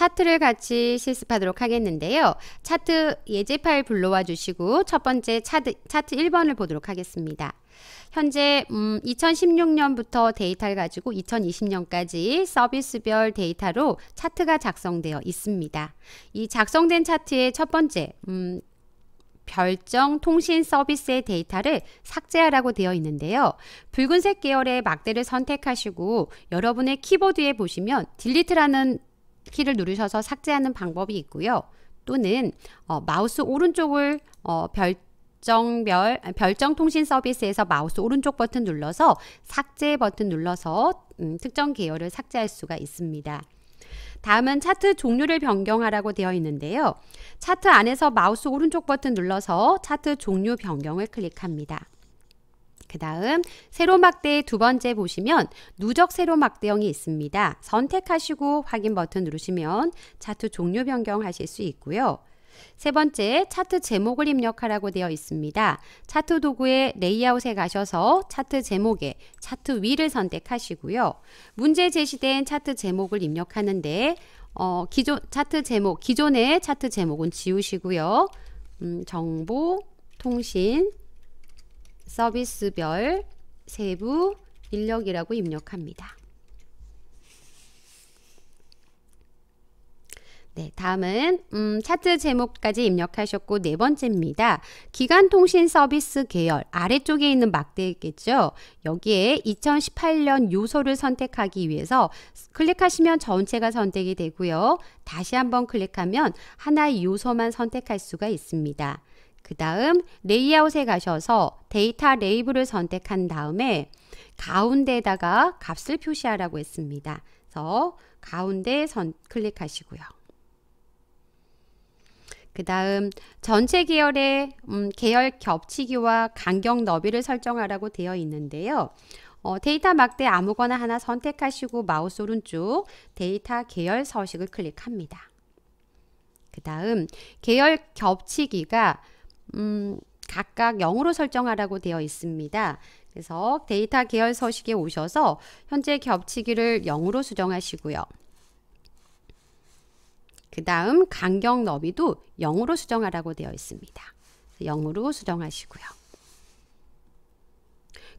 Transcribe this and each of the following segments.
차트를 같이 실습하도록 하겠는데요. 차트 예제 파일 불러와 주시고 첫 번째 차트, 차트 1번을 보도록 하겠습니다. 현재 음, 2016년부터 데이터를 가지고 2020년까지 서비스별 데이터로 차트가 작성되어 있습니다. 이 작성된 차트의 첫 번째 음, 별정 통신 서비스의 데이터를 삭제하라고 되어 있는데요. 붉은색 계열의 막대를 선택하시고 여러분의 키보드에 보시면 딜리트라는 키를 누르셔서 삭제하는 방법이 있고요. 또는 어, 마우스 오른쪽을 어, 별정별 별정 통신 서비스에서 마우스 오른쪽 버튼 눌러서 삭제 버튼 눌러서 음, 특정 계열을 삭제할 수가 있습니다. 다음은 차트 종류를 변경하라고 되어 있는데요. 차트 안에서 마우스 오른쪽 버튼 눌러서 차트 종류 변경을 클릭합니다. 그 다음 세로막대의 두 번째 보시면 누적 세로막대형이 있습니다. 선택하시고 확인 버튼 누르시면 차트 종류 변경하실 수 있고요. 세 번째, 차트 제목을 입력하라고 되어 있습니다. 차트 도구의 레이아웃에 가셔서 차트 제목에 차트 위를 선택하시고요. 문제 제시된 차트 제목을 입력하는데 어, 기존 차트 제목, 기존의 차트 제목은 지우시고요. 음, 정보, 통신, 서비스별 세부 인력이라고 입력합니다. 네, 다음은 음, 차트 제목까지 입력하셨고 네 번째입니다. 기간통신 서비스 계열 아래쪽에 있는 막대겠죠. 여기에 2018년 요소를 선택하기 위해서 클릭하시면 전체가 선택이 되고요. 다시 한번 클릭하면 하나의 요소만 선택할 수가 있습니다. 그 다음 레이아웃에 가셔서 데이터 레이블을 선택한 다음에 가운데에다가 값을 표시하라고 했습니다. 그래서 가운데 선 클릭하시고요. 그 다음 전체 계열의 음, 계열 겹치기와 간격 너비를 설정하라고 되어 있는데요. 어, 데이터 막대 아무거나 하나 선택하시고 마우스 오른쪽 데이터 계열 서식을 클릭합니다. 그 다음 계열 겹치기가 음, 각각 0으로 설정하라고 되어 있습니다. 그래서 데이터 계열 서식에 오셔서 현재 겹치기를 0으로 수정하시고요. 그 다음 간격 너비도 0으로 수정하라고 되어 있습니다. 0으로 수정하시고요.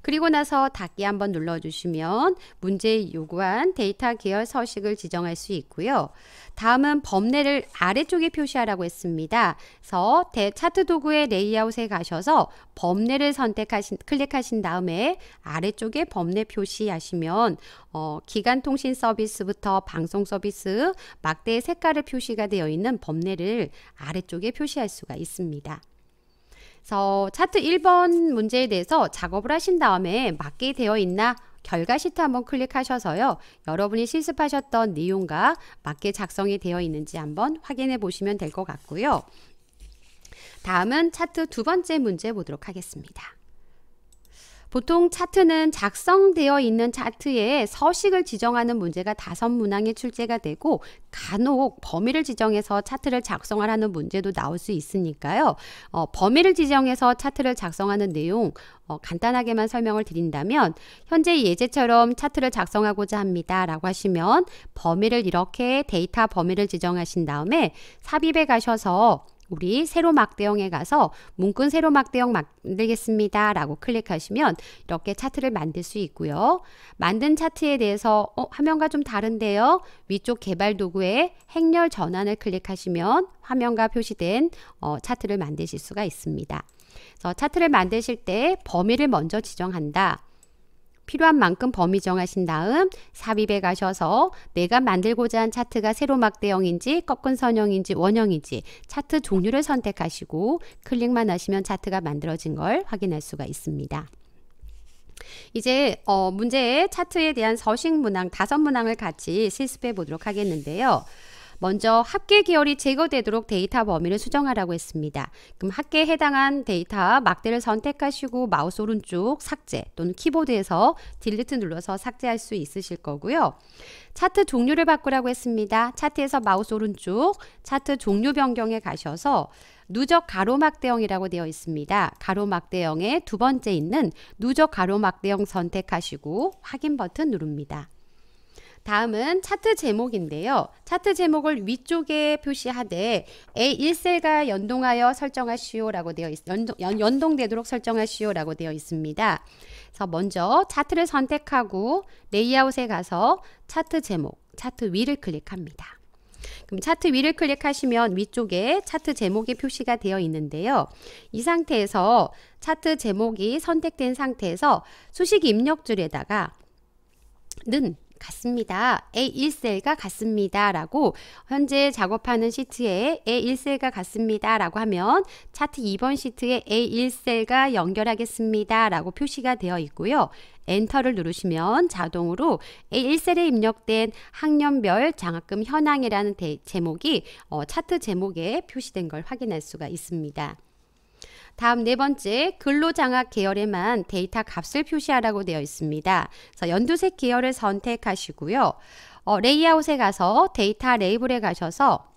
그리고 나서 닫기 한번 눌러주시면 문제 요구한 데이터 계열 서식을 지정할 수 있고요. 다음은 범례를 아래쪽에 표시하라고 했습니다. 그래서 대, 차트 도구의 레이아웃에 가셔서 범례를 선택하신 클릭하신 다음에 아래쪽에 범례 표시하시면 어, 기간 통신 서비스부터 방송 서비스 막대 색깔을 표시가 되어 있는 범례를 아래쪽에 표시할 수가 있습니다. 그래서 차트 1번 문제에 대해서 작업을 하신 다음에 맞게 되어 있나 결과 시트 한번 클릭하셔서요. 여러분이 실습하셨던 내용과 맞게 작성이 되어 있는지 한번 확인해 보시면 될 것 같고요. 다음은 차트 두 번째 문제 보도록 하겠습니다. 보통 차트는 작성되어 있는 차트에 서식을 지정하는 문제가 다섯 문항에 출제가 되고 간혹 범위를 지정해서 차트를 작성하라는 문제도 나올 수 있으니까요. 어, 범위를 지정해서 차트를 작성하는 내용 어, 간단하게만 설명을 드린다면 현재 예제처럼 차트를 작성하고자 합니다. 라고 하시면 범위를 이렇게 데이터 범위를 지정하신 다음에 삽입에 가셔서 우리 세로 막대형에 가서 문근 세로 막대형 만들겠습니다. 라고 클릭하시면 이렇게 차트를 만들 수 있고요. 만든 차트에 대해서 어, 화면과 좀 다른데요. 위쪽 개발 도구에 행렬 전환을 클릭하시면 화면과 표시된 어, 차트를 만드실 수가 있습니다. 차트를 만드실 때 범위를 먼저 지정한다. 필요한 만큼 범위 정하신 다음 삽입에 가셔서 내가 만들고자 한 차트가 세로막대형인지 꺾은 선형인지 원형인지 차트 종류를 선택하시고 클릭만 하시면 차트가 만들어진 걸 확인할 수가 있습니다. 이제 어, 문제의 차트에 대한 서식 문항 다섯 문항을 같이 실습해 보도록 하겠는데요. 먼저 합계 계열이 제거되도록 데이터 범위를 수정하라고 했습니다. 그럼 합계에 해당한 데이터 막대를 선택하시고 마우스 오른쪽 삭제 또는 키보드에서 딜리트 눌러서 삭제할 수 있으실 거고요. 차트 종류를 바꾸라고 했습니다. 차트에서 마우스 오른쪽 차트 종류 변경에 가셔서 누적 가로막대형이라고 되어 있습니다. 가로막대형의 두 번째 있는 누적 가로막대형 선택하시고 확인 버튼 누릅니다. 다음은 차트 제목인데요. 차트 제목을 위쪽에 표시하되 A1셀과 연동하여 설정하시오라고 되어 있, 연동, 연, 연동되도록 설정하시오라고 되어 있습니다. 그래서 먼저 차트를 선택하고 레이아웃에 가서 차트 제목, 차트 위를 클릭합니다. 그럼 차트 위를 클릭하시면 위쪽에 차트 제목이 표시가 되어 있는데요. 이 상태에서 차트 제목이 선택된 상태에서 수식 입력줄에다가 는 같습니다. A1셀과 같습니다. 라고 현재 작업하는 시트에 A1셀과 같습니다. 라고 하면 차트 2번 시트에 A1셀과 연결하겠습니다. 라고 표시가 되어 있고요. 엔터를 누르시면 자동으로 A1셀에 입력된 학년별 장학금 현황이라는 제목이 어, 차트 제목에 표시된 걸 확인할 수가 있습니다. 다음 네 번째 근로장학 계열에만 데이터 값을 표시하라고 되어 있습니다. 그래서 연두색 계열을 선택하시고요. 어, 레이아웃에 가서 데이터 레이블에 가셔서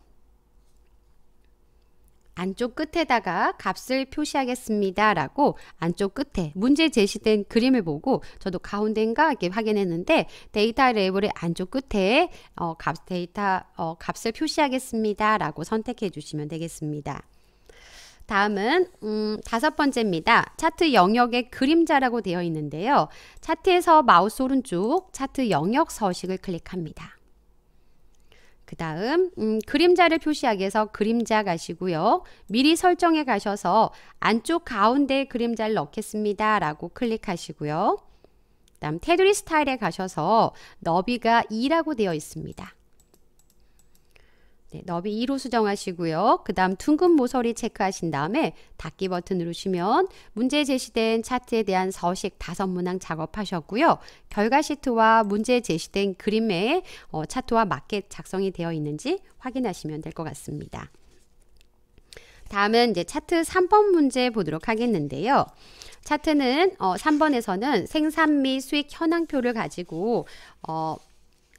안쪽 끝에다가 값을 표시하겠습니다 라고 안쪽 끝에 문제 제시된 그림을 보고 저도 가운데인가 이렇게 확인했는데 데이터 레이블의 안쪽 끝에 어, 값 데이터 어, 값을 표시하겠습니다 라고 선택해 주시면 되겠습니다. 다음은 음, 다섯 번째입니다. 차트 영역의 그림자라고 되어 있는데요. 차트에서 마우스 오른쪽 차트 영역 서식을 클릭합니다. 그 다음 음, 그림자를 표시하기 위해서 그림자 가시고요. 미리 설정에 가셔서 안쪽 가운데 그림자를 넣겠습니다. 라고 클릭하시고요. 그 다음 테두리 스타일에 가셔서 너비가 2라고 되어 있습니다. 네, 너비 2로 수정하시고요. 그 다음 둥근 모서리 체크하신 다음에 닫기 버튼 누르시면 문제 제시된 차트에 대한 서식 다섯 문항 작업하셨고요. 결과 시트와 문제 제시된 그림에 어, 차트와 맞게 작성이 되어 있는지 확인하시면 될 것 같습니다. 다음은 이제 차트 3번 문제 보도록 하겠는데요. 차트는 어, 3번에서는 생산 및 수익 현황표를 가지고 어,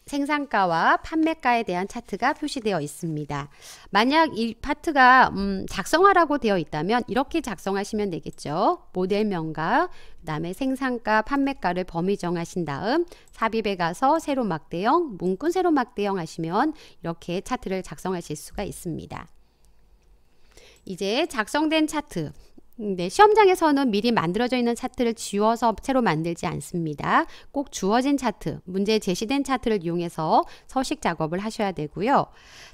생산가와 판매가에 대한 차트가 표시되어 있습니다. 만약 이 파트가 음, 작성하라고 되어 있다면 이렇게 작성하시면 되겠죠. 모델명과 그 다음에 생산가, 판매가를 범위 정하신 다음 삽입에 가서 세로 막대형, 문구 세로 막대형 하시면 이렇게 차트를 작성하실 수가 있습니다. 이제 작성된 차트 네, 시험장에서는 미리 만들어져 있는 차트를 지워서 새로 만들지 않습니다. 꼭 주어진 차트, 문제 제시된 차트를 이용해서 서식 작업을 하셔야 되고요.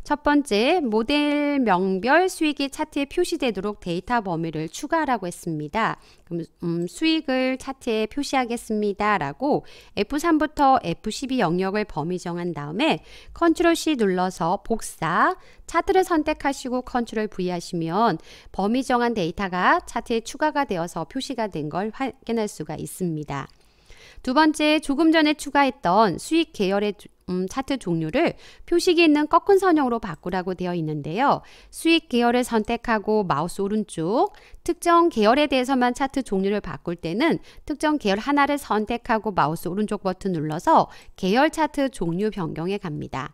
첫 번째, 모델 명별 수익이 차트에 표시되도록 데이터 범위를 추가하라고 했습니다. 그럼 음, 수익을 차트에 표시하겠습니다. 라고 F3부터 F12 영역을 범위 정한 다음에 컨트롤 C 눌러서 복사, 차트를 선택하시고 컨트롤 V 하시면 범위 정한 데이터가 차트에 추가가 되어서 표시가 된 걸 확인할 수가 있습니다. 두 번째, 조금 전에 추가했던 수익 계열의 음, 차트 종류를 표식이 있는 꺾은 선형으로 바꾸라고 되어 있는데요. 수익 계열을 선택하고 마우스 오른쪽 특정 계열에 대해서만 차트 종류를 바꿀 때는 특정 계열 하나를 선택하고 마우스 오른쪽 버튼 눌러서 계열 차트 종류 변경에 갑니다.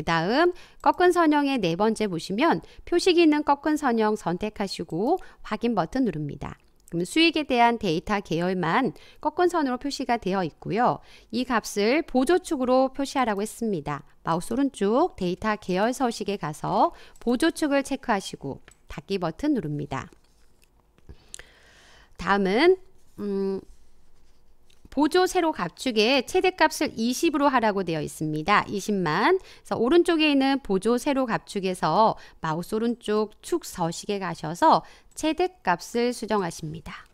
그 다음 꺾은 선형의 네 번째 보시면 표시 기능 꺾은 선형 선택하시고 확인 버튼 누릅니다. 그럼 수익에 대한 데이터 계열만 꺾은 선으로 표시가 되어 있고요. 이 값을 보조축으로 표시하라고 했습니다. 마우스 오른쪽 데이터 계열 서식에 가서 보조축을 체크하시고 닫기 버튼 누릅니다. 다음은 음, 보조 세로 갑축에 최대값을 20으로 하라고 되어 있습니다. 20만. 그래서 오른쪽에 있는 보조 세로 갑축에서 마우스 오른쪽 축 서식에 가셔서 최대값을 수정하십니다.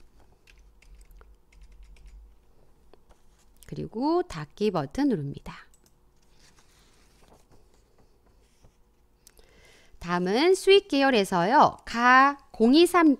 그리고 닫기 버튼 누릅니다. 다음은 수익 계열에서요. 가, 023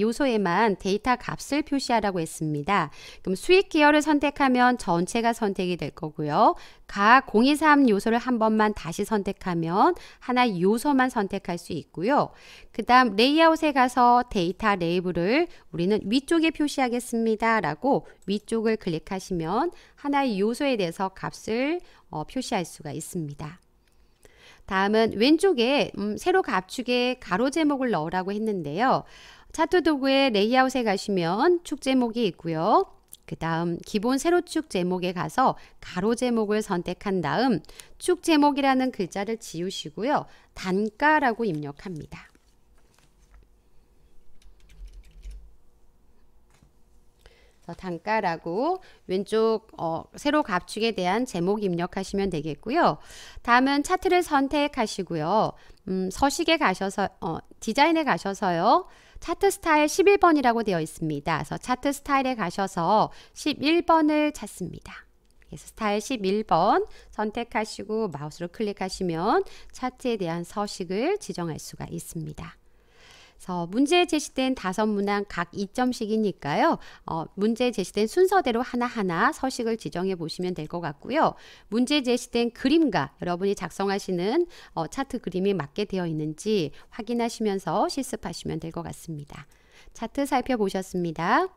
요소에만 데이터 값을 표시하라고 했습니다. 그럼 수익 계열을 선택하면 전체가 선택이 될 거고요. 가023 요소를 한 번만 다시 선택하면 하나 요소만 선택할 수 있고요. 그 다음 레이아웃에 가서 데이터 레이블을 우리는 위쪽에 표시하겠습니다. 라고 위쪽을 클릭하시면 하나의 요소에 대해서 값을 어, 표시할 수가 있습니다. 다음은 왼쪽에 음, 세로 갑축에 가로 제목을 넣으라고 했는데요. 차트 도구의 레이아웃에 가시면 축 제목이 있고요. 그 다음 기본 세로축 제목에 가서 가로 제목을 선택한 다음 축 제목이라는 글자를 지우시고요. 단가라고 입력합니다. 어, 단가라고 왼쪽 어, 세로 갑축에 대한 제목 입력하시면 되겠고요. 다음은 차트를 선택하시고요. 음, 서식에 가셔서 어, 디자인에 가셔서요. 차트 스타일 11번이라고 되어 있습니다. 그래서 차트 스타일에 가셔서 11번을 찾습니다. 그래서 스타일 11번 선택하시고 마우스로 클릭하시면 차트에 대한 서식을 지정할 수가 있습니다. 그래서 문제에 제시된 다섯 문항 각 2점씩이니까요. 어, 문제에 제시된 순서대로 하나하나 서식을 지정해 보시면 될 것 같고요. 문제에 제시된 그림과 여러분이 작성하시는 어, 차트 그림이 맞게 되어 있는지 확인하시면서 실습하시면 될 것 같습니다. 차트 살펴보셨습니다.